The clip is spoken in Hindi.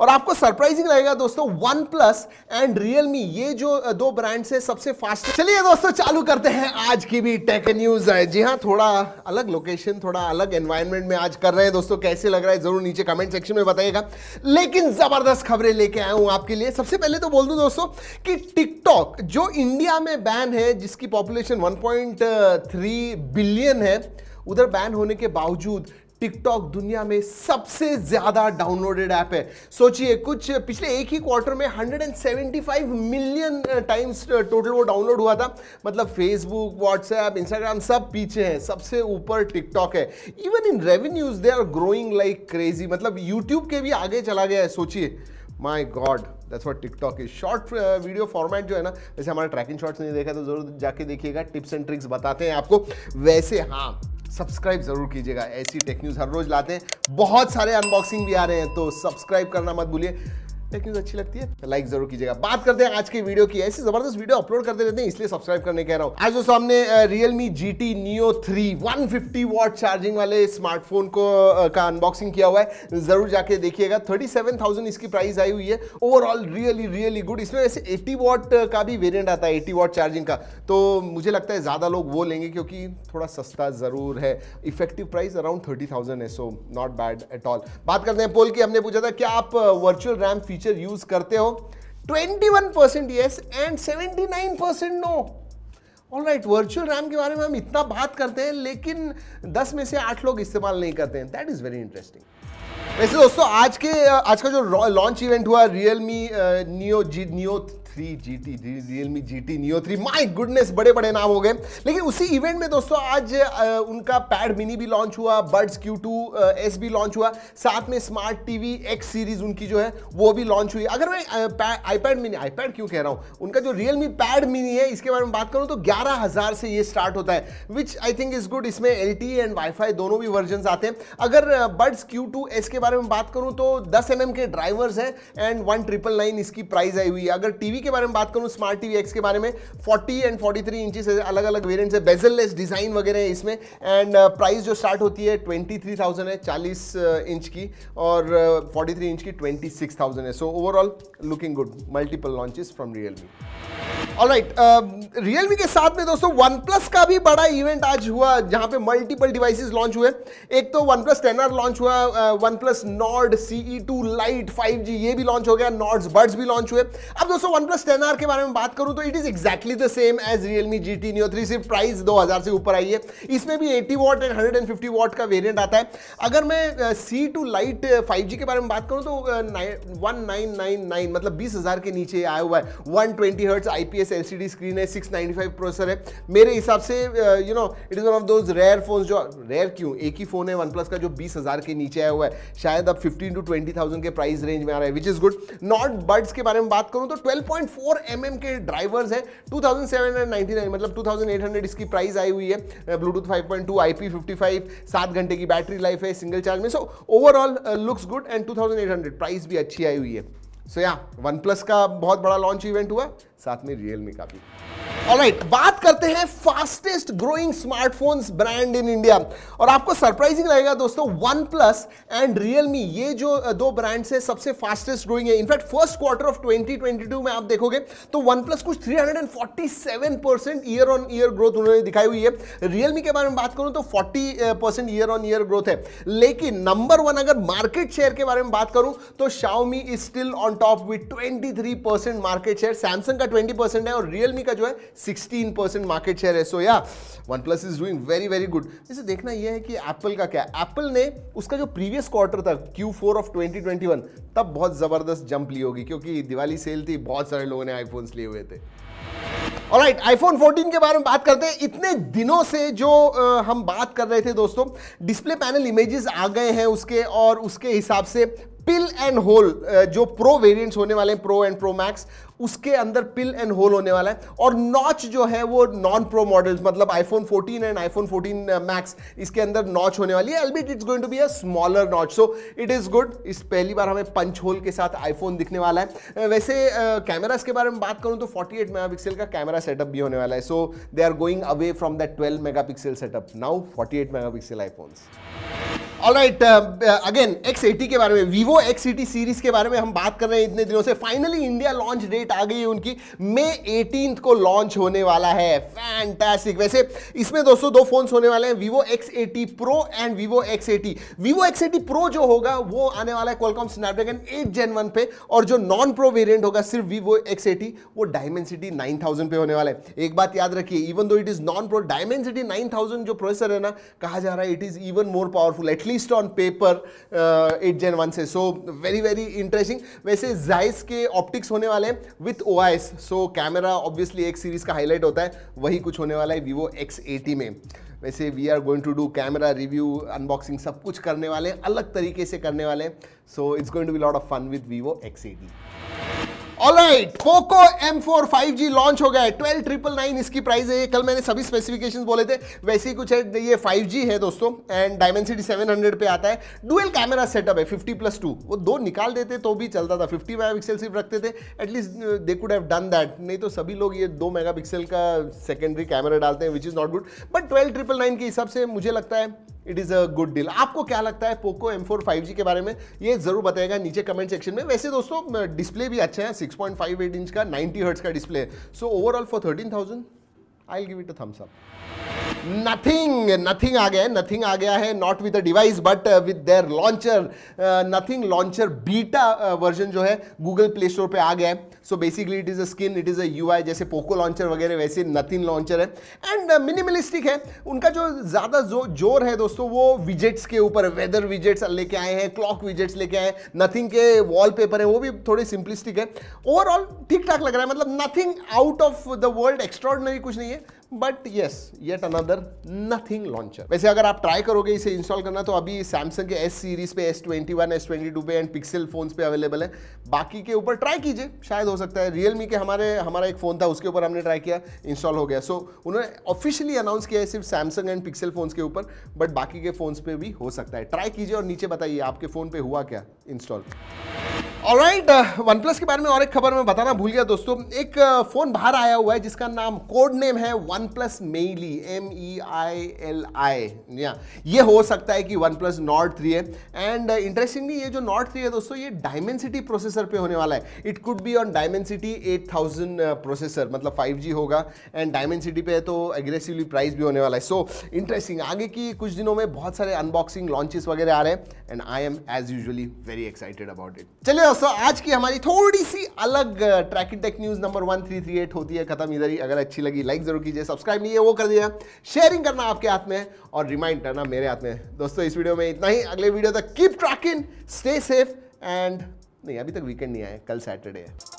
और आपको सरप्राइजिंग लगेगा दोस्तों वन प्लस एंड रियलमी ये जो दो ब्रांड्स है सबसे फास्ट चलिए दोस्तों चालू करते हैं आज की भी टेक न्यूज है जी हाँ थोड़ा अलग लोकेशन थोड़ा अलग एनवायरनमेंट में आज कर रहे हैं दोस्तों कैसे लग रहा है जरूर नीचे कमेंट सेक्शन में बताइएगा लेकिन जबरदस्त खबरें लेके आया हूं आपके लिए सबसे पहले तो बोल दू दोस्तों कि टिकटॉक जो इंडिया में बैन है जिसकी पॉपुलेशन वन बिलियन है उधर बैन होने के बावजूद टिकटॉक दुनिया में सबसे ज्यादा डाउनलोडेड ऐप है सोचिए कुछ पिछले एक ही क्वार्टर में 175 मिलियन टाइम्स टोटल वो डाउनलोड हुआ था मतलब फेसबुक व्हाट्सएप इंस्टाग्राम सब पीछे हैं सबसे ऊपर टिकटॉक है even in revenues they are growing like crazy मतलब यूट्यूब के भी आगे चला गया है सोचिए my god that's what TikTok is short video format जो है ना वैसे हमारा ट्रैकिंग शॉर्ट्स नहीं देखा तो जरूर जाके देखिएगा टिप्स एंड ट्रिक्स बताते हैं आपको वैसे हाँ सब्सक्राइब ज़रूर कीजिएगा ऐसी टेक न्यूज़ हर रोज़ लाते हैं बहुत सारे अनबॉक्सिंग भी आ रहे हैं तो सब्सक्राइब करना मत भूलिए टेक न्यूज अच्छी लगती है तो लाइक जरूर कीजिएगा बात करते हैं आज के वीडियो की ऐसी जबरदस्त वीडियो अपलोड करते रहते हैं इसलिए सब्सक्राइब करने कह रहा हूँ आज दोस्तों हमने Realme G T Neo three one fifty watt charging वाले स्मार्टफोन को का अनबॉक्सिंग किया हुआ है जरूर जाके देखिएगा थर्टी सेवन थाउजेंड इसकी प्राइस आई हुई है ओवरऑल रियली रियली गुड इसमें वैसे एट्टी वॉट का भी वेरियंट आता है एट्टी वॉट चार्जिंग का तो मुझे लगता है ज़्यादा लोग वो लेंगे क्योंकि थोड़ा सस्ता ज़रूर है effective price around thirty thousand है so not bad at all बात करते हैं पोल की हमने पूछा था क्या आप virtual RAM feature feature use करते हो 21 percent yes and 79 percent no all right virtual RAM के बारे में हम इतना बात करते हैं लेकिन 10 में से 8 लोग इस्तेमाल नहीं करते हैं दैट इज़ वेरी इंटरेस्टिंग वैसे दोस्तों आज के आज का जो लॉन्च इवेंट हुआ Realme Neo G Neo three G T Realme G T Neo three my goodness बड़े बड़े नाम हो गए लेकिन उसी इवेंट में दोस्तों आज उनका पैड मिनी भी लॉन्च हुआ बर्ड्स क्यू टू एस भी लॉन्च हुआ साथ में smart T V X series उनकी जो है वो भी लॉन्च हुई अगर मैं आईपैड मिनी आईपैड क्यों कह रहा हूँ उनका जो रियलमी पैड मिनी है इसके बारे में बात करूँ तो ग्यारह हज़ार से ये स्टार्ट होता है which I think is good इसमें एल टी एंड वाईफाई दोनों भी वर्जन आते हैं अगर बर्ड्स क्यू टू एस के बारे में बात करूँ तो दस एम एम के ड्राइवर्स हैं एंड वन ट्रिपल नाइन इसकी प्राइस आई हुई है अगर वी के बारे में बात करूं स्मार्ट टीवी एक्स के बारे में 40 एंड 43 थ्री इंचज अलग अलग वेरियंट्स है बेजललेस डिज़ाइन वगैरह है इसमें एंड प्राइस uh, जो स्टार्ट होती है 23,000 है 40 इंच uh, की और 43 uh, इंच की 26,000 है so overall looking good multiple launches from Realme alright Realme um, के साथ में दोस्तों वन प्लस का भी बड़ा इवेंट आज हुआ जहां पे मल्टीपल डिवाइसेस लॉन्च हुए एक तो वन प्लस टेन लॉन्च हुआ OnePlus Nord CE two lite five G ये भी लॉन्च हो गया नॉर्ड बर्ड्स भी लॉन्च हुए अब दोस्तों वन प्लस टेन के बारे में बात करूं तो it is exactly the same as Realme G T new three सिर्फ प्राइस दो से ऊपर आई है इसमें भी eighty watt and hundred and fifty watt का वेरियंट आता है अगर मैं C two lite five G के बारे में बात करूँ तो वन नाइन नाइन नाइन मतलब बीस हजार के नीचे आया हुआ है one twenty hertz IPS IPS LCD screen है 695 प्रोसेसर है मेरे हिसाब से you know it is one of those rare phone जो रेयर क्यों एक ही फोन है वन प्लस का जो बीस हज़ार के नीचे आया हुआ है शायद अब 15 टू 20,000 के प्राइस रेंज में आ रहा है which is good Nord Buds के बारे में बात करूँ तो 12.4 पॉइंट mm के ड्राइवर्स है टू मतलब टू इसकी प्राइस आई हुई है ब्लूटूथ फाइव पॉइंट टू आई घंटे की बैटरी लाइफ है सिंगल चार्ज में so overall looks good and to price भी अच्छी आई हुई है सो या वन प्लस का बहुत बड़ा लॉन्च इवेंट हुआ साथ में रियलमी का भी ऑलराइट right, बात करते हैं fastest growing smartphones brand in India और आपको सरप्राइजिंग लगेगा दोस्तों वन प्लस एंड रियलमी ये जो दो ब्रांड्स है सबसे फास्टेस्ट ग्रोइंग है इनफैक्ट फर्स्ट क्वार्टर ऑफ 2022 में आप देखोगे तो वन प्लस कुछ 347 percent year on year growth उन्होंने दिखाई हुई है रियलमी के बारे में बात करूं तो forty percent year on year growth है लेकिन नंबर वन अगर मार्केट शेयर के बारे में बात करूं तो Xiaomi is still on top with three percent market share Samsung का ट्वेंटी परसेंट है और रियलमी का जो है 16% मार्केट शेयर है so yeah OnePlus is doing very very good जैसे देखना यह है कि एप्पल का क्या एप्पल ने उसका जो प्रीवियस क्वार्टर था Q four of twenty twenty one तब बहुत ज़बरदस्त जंप ली होगी क्योंकि दिवाली सेल थी बहुत सारे लोगों ने आईफोन्स लिए हुए थे और राइट आईफोन 14 के बारे में बात करते हैं इतने दिनों से जो आ, हम बात कर रहे थे दोस्तों डिस्प्ले पैनल इमेजेस आ गए हैं उसके और उसके हिसाब से पिल एंड होल जो प्रो वेरिएंट्स होने वाले हैं प्रो एंड प्रो मैक्स उसके अंदर पिल एंड होल होने वाला है और नॉच जो है वो नॉन प्रो मॉडल्स मतलब आईफोन 14 एंड आईफोन 14 मैक्स इसके अंदर नॉच होने वाली है albeit it's going to be a smaller notch so it is good इस पहली बार हमें पंच होल के साथ आईफोन दिखने वाला है uh, वैसे कैमराज uh, के बारे में बात करूँ तो फोर्टी एट मेगापिक्सल का कैमरा सेटअप भी होने वाला है so they are going away from that megapixel setup now forty megapixel iPhones alright again X eighty के बारे में वीवो एक्स एटी सीरीज के बारे में हम बात कर रहे हैं इतने दिनों से फाइनली इंडिया लॉन्च डेट आ गई है उनकी मे एटीन को लॉन्च होने वाला है फैंटास्टिक वैसे इसमें दोस्तों दो फोन होने वाले हैं Vivo X eighty Pro and Vivo X eighty Vivo X eighty Pro जो होगा वो आने वाला है क्वालकॉम स्नैपड्रैगन एट जेन वन पे और जो नॉन प्रो वेरियंट होगा सिर्फ वीवो एक्स एटी वो डायमेंसिटी नाइन थाउजेंड पे होने वाला है एक बात याद रखिए even though it is non pro Dimensity nine thousand जो प्रोसेसर है ना कहा जा रहा है it is even more powerful at least on paper eight gen one से सो वेरी वेरी इंटरेस्टिंग वैसे जाइस के ऑप्टिक्स होने वाले हैं with oh so camera obviously एक सीरीज का हाईलाइट होता है वही कुछ होने वाला है वीवो एक्स में वैसे we are going to do camera review unboxing सब कुछ करने वाले हैं अलग तरीके से करने वाले हैं so it's going to be lot of fun with Vivo X alright Poco five G launch हो गया है ट्वेल्व ट्रिपल नाइन इसकी प्राइस है कल मैंने सभी स्पेसिफिकेशन बोले थे वैसे ही कुछ है ये जी है दोस्तों एंड डायमेंसिटी हंड्रेड पे आता है डुअल कैमरा सेटअप है फिफ्टी प्लस टू वो दो निकाल देते तो भी चलता था फिफ्टी मेगा पिक्सल सिर्फ रखते थे at least they could have done that नहीं तो सभी लोग ये दो मेगा पिक्सल का सेकेंडरी कैमरा डालते हैं which is not good but twelve triple nine के हिसाब से मुझे लगता है it is a good deal आपको क्या लगता है Poco M four five G के बारे में ये ज़रूर बताएगा नीचे कमेंट सेक्शन में वैसे दोस्तों डिस्प्ले भी अच्छा है six point five eight inch का नाइन्टी हर्ट्स का डिस्प्ले है so overall for thirteen thousand I give it a thumbs up nothing nothing आ गया है नथिंग आ गया है not with the device but with their launcher nothing launcher beta version जो है गूगल प्ले स्टोर पे आ गया है so basically it is a skin it is a UI आई जैसे पोको लॉन्चर वगैरह वैसे नथिंग लॉन्चर है एंड मिनिमलिस्टिक uh, है उनका जो ज़्यादा जो जोर है दोस्तों वो विजेट्स के ऊपर वेदर विजेट्स लेके आए हैं क्लॉक विजेट्स लेके आए हैं नथिंग के वॉलपेपर है वो भी थोड़े सिंपलिस्टिक है ओवरऑल ठीक ठाक लग रहा है मतलब nothing out of the world extraordinary कुछ नहीं है but yes yet another nothing launcher वैसे अगर आप ट्राई करोगे इसे इंस्टॉल करना तो अभी सैमसंग के एस सीरीज पे S twenty one S twenty two पे एंड पिक्सल फोन पे अवेलेबल है बाकी के ऊपर ट्राई कीजिए शायद हो सकता है रियलमी के हमारे हमारा एक फ़ोन था उसके ऊपर हमने ट्राई किया इंस्टॉल हो गया सो so, उन्होंने ऑफिशियली अनाउंस किया है सिर्फ सैमसंग एंड पिक्सल फोन्स के ऊपर बट बाकी के फोन पे भी हो सकता है ट्राई कीजिए और नीचे बताइए आपके फ़ोन पे हुआ क्या इंस्टॉल ऑलराइट वन प्लस के बारे में और एक खबर में बताना भूल गया दोस्तों एक फ़ोन uh, बाहर आया हुआ है जिसका नाम कोड नेम है one plus Meili M E I L I या ये हो सकता है कि वन प्लस नॉट थ्री है एंड इंटरेस्टिंगली uh, ये जो नॉट थ्री है दोस्तों ये डायमेंसिटी प्रोसेसर पे होने वाला है it could be on Dimensity eight thousand processor मतलब फाइव जी होगा एंड डायमेंसिटी पे है तो एग्रेसिवली प्राइस भी होने वाला है सो so, इंटरेस्टिंग आगे की कुछ दिनों में बहुत सारे अनबॉक्सिंग लॉन्चेस वगैरह आ रहे हैं and I am as usually very excited about it चलिए दोस्तों आज की हमारी थोड़ी सी अलग tracking tech news number one three three eight होती है खत्म इधर ही अगर अच्छी लगी लाइक जरूर कीजिए सब्सक्राइब नहीं है वो कर दिया शेयरिंग करना आपके हाथ में और रिमाइंड करना मेरे हाथ में दोस्तों इस वीडियो में इतना ही अगले वीडियो तक keep tracking stay safe and नहीं अभी तक वीकेंड नहीं आए कल सैटरडे है